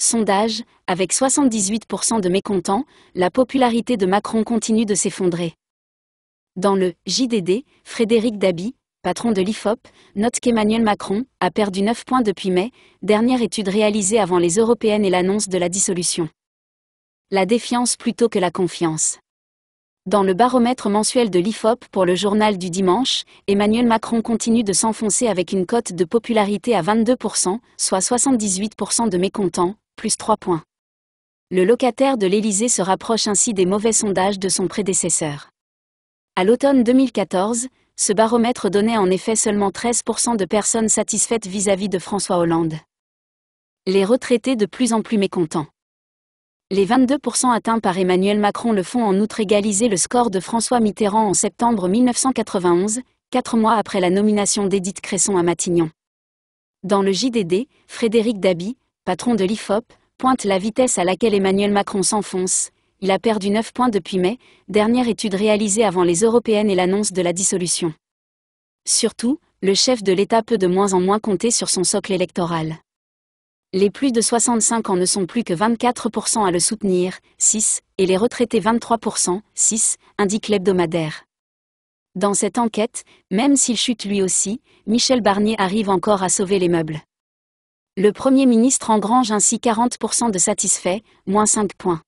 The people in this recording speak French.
Sondage, avec 78% de mécontents, la popularité de Macron continue de s'effondrer. Dans le JDD, Frédéric Dabi, patron de l'IFOP, note qu'Emmanuel Macron a perdu 9 points depuis mai, dernière étude réalisée avant les européennes et l'annonce de la dissolution. La défiance plutôt que la confiance. Dans le baromètre mensuel de l'IFOP pour le journal du dimanche, Emmanuel Macron continue de s'enfoncer avec une cote de popularité à 22%, soit 78% de mécontents, plus 3 points. Le locataire de l'Élysée se rapproche ainsi des mauvais sondages de son prédécesseur. À l'automne 2014, ce baromètre donnait en effet seulement 13% de personnes satisfaites vis-à-vis de François Hollande. Les retraités de plus en plus mécontents. Les 22% atteints par Emmanuel Macron le font en outre égaliser le score de François Mitterrand en septembre 1991, quatre mois après la nomination d'Édith Cresson à Matignon. Dans le JDD, Frédéric Daby patron de l'IFOP, pointe la vitesse à laquelle Emmanuel Macron s'enfonce. Il a perdu 9 points depuis mai, dernière étude réalisée avant les européennes et l'annonce de la dissolution. Surtout, le chef de l'État peut de moins en moins compter sur son socle électoral. Les plus de 65 ans ne sont plus que 24% à le soutenir, 6, et les retraités 23%, 6, indique l'hebdomadaire. Dans cette enquête, même s'il chute lui aussi, Michel Barnier arrive encore à sauver les meubles. Le Premier ministre engrange ainsi 40% de satisfaits, moins 5 points.